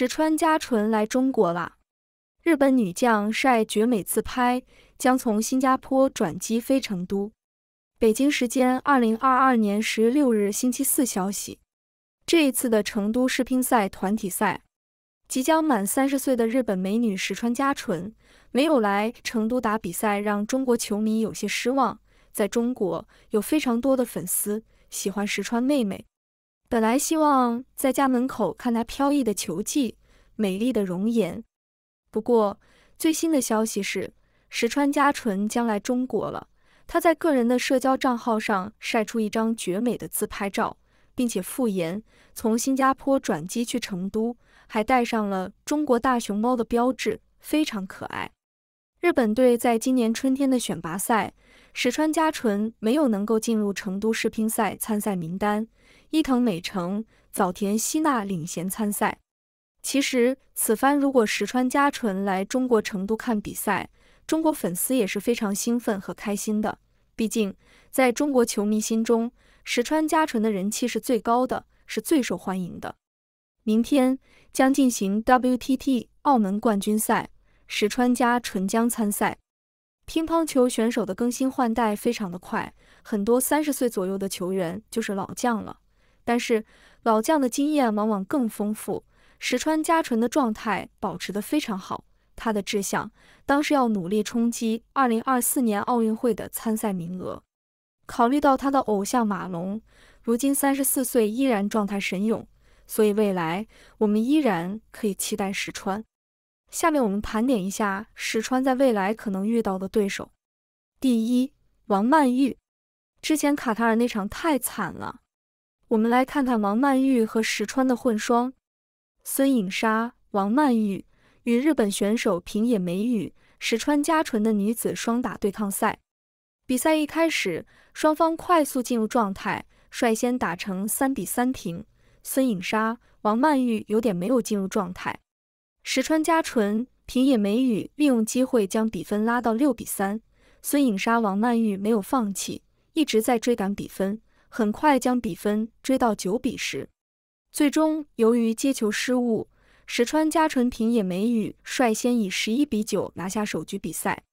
石川佳纯来中国啦！日本女将晒绝美自拍，将从新加坡转机飞成都。北京时间二零二二年十月六日星期四消息，这一次的成都世乒赛团体赛，即将满三十岁的日本美女石川佳纯没有来成都打比赛，让中国球迷有些失望。在中国有非常多的粉丝喜欢石川妹妹。本来希望在家门口看她飘逸的球技、美丽的容颜。不过最新的消息是，石川佳纯将来中国了。她在个人的社交账号上晒出一张绝美的自拍照，并且附言：“从新加坡转机去成都，还带上了中国大熊猫的标志，非常可爱。”日本队在今年春天的选拔赛，石川佳纯没有能够进入成都世乒赛参赛名单。伊藤美诚、早田希娜领衔参赛。其实，此番如果石川佳纯来中国成都看比赛，中国粉丝也是非常兴奋和开心的。毕竟，在中国球迷心中，石川佳纯的人气是最高的，是最受欢迎的。明天将进行 WTT 澳门冠军赛，石川佳纯将参赛。乒乓球选手的更新换代非常的快，很多三十岁左右的球员就是老将了。但是老将的经验往往更丰富，石川佳纯的状态保持得非常好，他的志向当时要努力冲击二零二四年奥运会的参赛名额。考虑到他的偶像马龙如今三十四岁依然状态神勇，所以未来我们依然可以期待石川。下面我们盘点一下石川在未来可能遇到的对手。第一，王曼玉，之前卡塔尔那场太惨了。我们来看看王曼玉和石川的混双，孙颖莎、王曼玉与日本选手平野美宇、石川佳纯的女子双打对抗赛。比赛一开始，双方快速进入状态，率先打成三比三平。孙颖莎、王曼玉有点没有进入状态，石川佳纯、平野美宇利用机会将比分拉到六比三。孙颖莎、王曼玉没有放弃，一直在追赶比分。很快将比分追到九比十，最终由于接球失误，石川佳纯平野美宇率先以十一比九拿下首局比赛。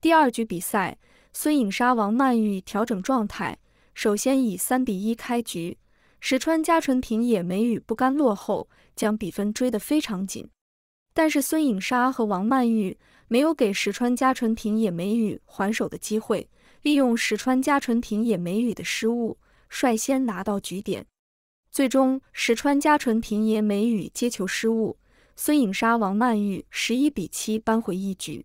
第二局比赛，孙颖莎王曼玉调整状态，首先以三比一开局，石川佳纯平野美宇不甘落后，将比分追得非常紧。但是孙颖莎和王曼玉没有给石川佳纯平野美宇还手的机会，利用石川佳纯平野美宇的失误。率先拿到局点，最终石川佳纯平野美宇接球失误，孙颖莎王曼玉十一比七扳回一局。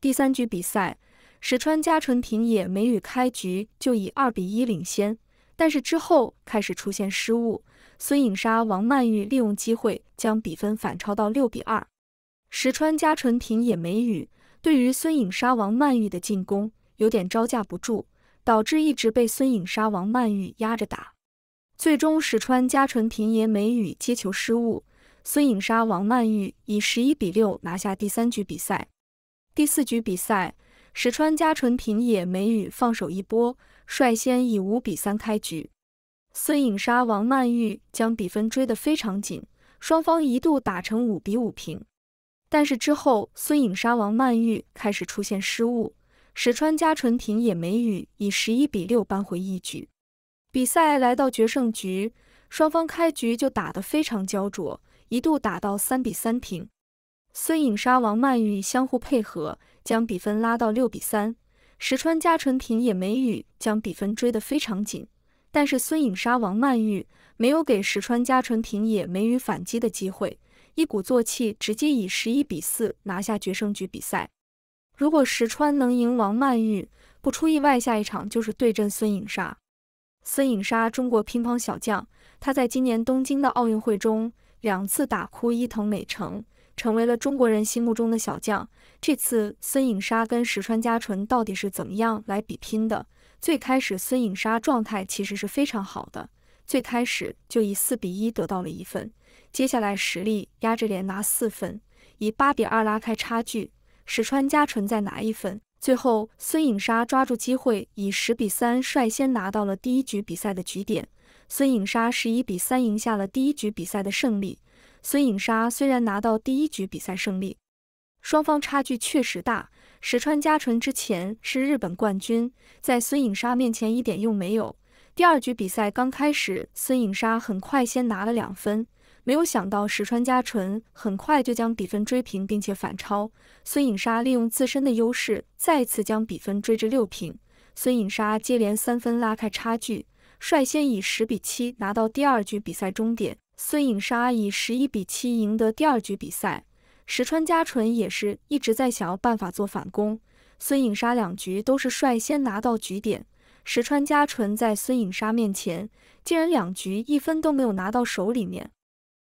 第三局比赛，石川佳纯平野美宇开局就以二比一领先，但是之后开始出现失误，孙颖莎王曼玉利用机会将比分反超到六比二。石川佳纯平野美宇对于孙颖莎王曼玉的进攻有点招架不住。导致一直被孙颖莎、王曼玉压着打，最终石川佳纯、平野美宇接球失误，孙颖莎、王曼玉以十一比六拿下第三局比赛。第四局比赛，石川佳纯、平野美宇放手一搏，率先以五比三开局，孙颖莎、王曼玉将比分追得非常紧，双方一度打成五比五平，但是之后孙颖莎、王曼玉开始出现失误。石川佳纯平野美宇以十一比六扳回一局。比赛来到决胜局，双方开局就打得非常焦灼，一度打到三比三平。孙颖莎王曼玉相互配合，将比分拉到六比三。石川佳纯平野美宇将比分追得非常紧，但是孙颖莎王曼玉没有给石川佳纯平野美宇反击的机会，一鼓作气，直接以十一比四拿下决胜局比赛。如果石川能赢王曼玉，不出意外，下一场就是对阵孙颖莎。孙颖莎，中国乒乓小将，她在今年东京的奥运会中两次打哭伊藤美诚，成为了中国人心目中的小将。这次孙颖莎跟石川佳纯到底是怎么样来比拼的？最开始孙颖莎状态其实是非常好的，最开始就以四比一得到了一分，接下来实力压着脸拿四分，以八比二拉开差距。石川佳纯再拿一分，最后孙颖莎抓住机会，以十比三率先拿到了第一局比赛的局点。孙颖莎十一比三赢下了第一局比赛的胜利。孙颖莎虽然拿到第一局比赛胜利，双方差距确实大。石川佳纯之前是日本冠军，在孙颖莎面前一点用没有。第二局比赛刚开始，孙颖莎很快先拿了两分。没有想到石川佳纯很快就将比分追平，并且反超。孙颖莎利用自身的优势，再次将比分追至六平。孙颖莎接连三分拉开差距，率先以十比七拿到第二局比赛终点。孙颖莎以十一比七赢得第二局比赛。石川佳纯也是一直在想要办法做反攻。孙颖莎两局都是率先拿到局点。石川佳纯在孙颖莎面前，竟然两局一分都没有拿到手里面。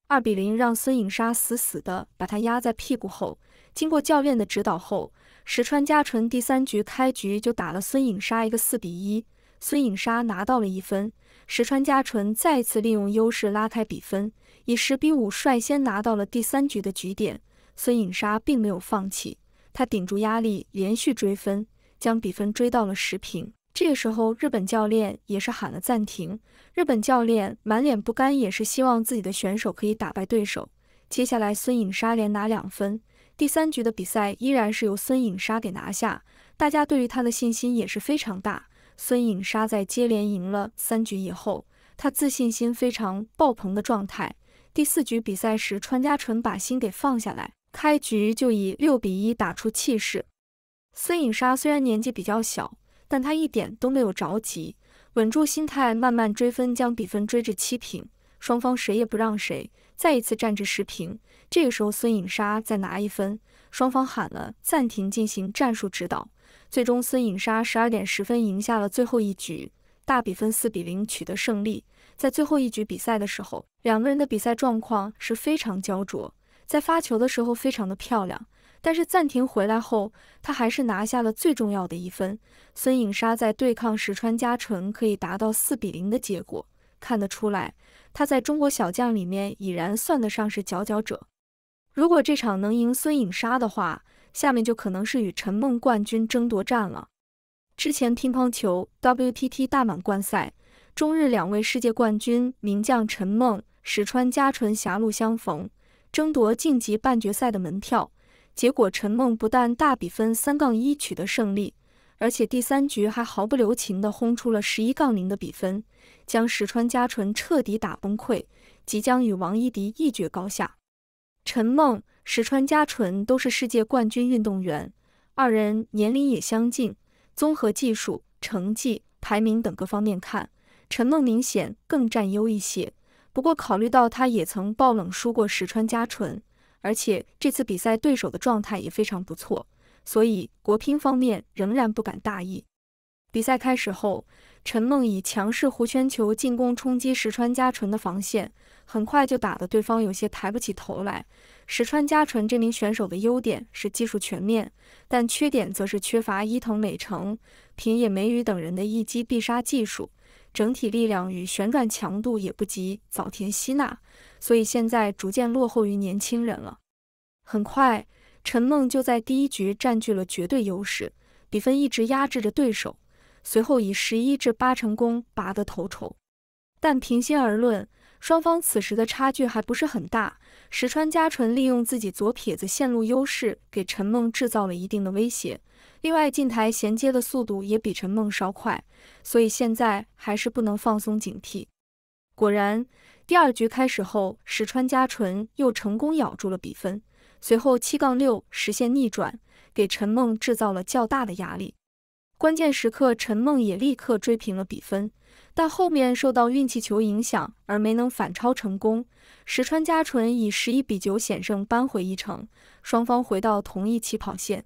二比零让孙颖莎死死的把他压在屁股后，经过教练的指导后，石川佳纯第三局开局就打了孙颖莎一个四比一，孙颖莎拿到了一分，石川佳纯再次利用优势拉开比分，以十比五率先拿到了第三局的局点。孙颖莎并没有放弃，她顶住压力连续追分，将比分追到了十平。这个时候，日本教练也是喊了暂停。日本教练满脸不甘，也是希望自己的选手可以打败对手。接下来，孙颖莎连拿两分。第三局的比赛依然是由孙颖莎给拿下，大家对于她的信心也是非常大。孙颖莎在接连赢了三局以后，她自信心非常爆棚的状态。第四局比赛时，川家纯把心给放下来，开局就以六比一打出气势。孙颖莎虽然年纪比较小。但他一点都没有着急，稳住心态，慢慢追分，将比分追至七平，双方谁也不让谁，再一次战至十平。这个时候孙颖莎再拿一分，双方喊了暂停进行战术指导，最终孙颖莎十二点十分赢下了最后一局，大比分四比零取得胜利。在最后一局比赛的时候，两个人的比赛状况是非常焦灼，在发球的时候非常的漂亮。但是暂停回来后，他还是拿下了最重要的一分。孙颖莎在对抗石川佳纯可以达到四比零的结果，看得出来，他在中国小将里面已然算得上是佼佼者。如果这场能赢孙颖莎的话，下面就可能是与陈梦冠军争夺战了。之前乒乓球 WTT 大满贯赛，中日两位世界冠军名将陈梦、石川佳纯狭路相逢，争夺晋级半决赛的门票。结果，陈梦不但大比分三杠一取得胜利，而且第三局还毫不留情地轰出了十一杠零的比分，将石川佳纯彻底打崩溃，即将与王一迪一决高下。陈梦、石川佳纯都是世界冠军运动员，二人年龄也相近，综合技术、成绩、排名等各方面看，陈梦明显更占优一些。不过，考虑到她也曾爆冷输过石川佳纯。而且这次比赛对手的状态也非常不错，所以国乒方面仍然不敢大意。比赛开始后，陈梦以强势弧圈球进攻冲击石川佳纯的防线，很快就打得对方有些抬不起头来。石川佳纯这名选手的优点是技术全面，但缺点则是缺乏伊藤美诚、平野美宇等人的一击必杀技术。整体力量与旋转强度也不及早田希娜，所以现在逐渐落后于年轻人了。很快，陈梦就在第一局占据了绝对优势，比分一直压制着对手，随后以十一至八成功拔得头筹。但平心而论，双方此时的差距还不是很大。石川佳纯利用自己左撇子线路优势，给陈梦制造了一定的威胁。另外，近台衔接的速度也比陈梦稍快，所以现在还是不能放松警惕。果然，第二局开始后，石川佳纯又成功咬住了比分，随后七杠六实现逆转，给陈梦制造了较大的压力。关键时刻，陈梦也立刻追平了比分，但后面受到运气球影响而没能反超成功。石川佳纯以十一比九险胜，扳回一城，双方回到同一起跑线。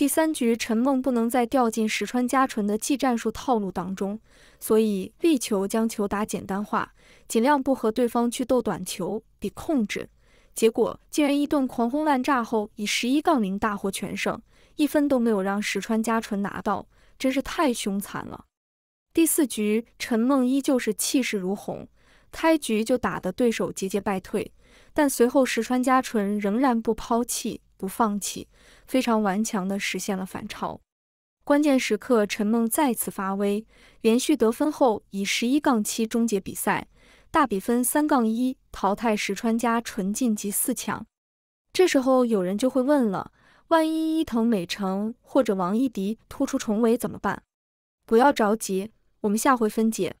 第三局，陈梦不能再掉进石川佳纯的技战术套路当中，所以力求将球打简单化，尽量不和对方去斗短球、比控制。结果竟然一顿狂轰滥炸后，以十一杠零大获全胜，一分都没有让石川佳纯拿到，真是太凶残了。第四局，陈梦依旧是气势如虹，开局就打得对手节节败退，但随后石川佳纯仍然不抛弃。不放弃，非常顽强地实现了反超。关键时刻，陈梦再次发威，连续得分后以十一杠七终结比赛，大比分三杠一淘汰石川佳纯晋级四强。这时候有人就会问了：万一伊藤美诚或者王一迪突出重围怎么办？不要着急，我们下回分解。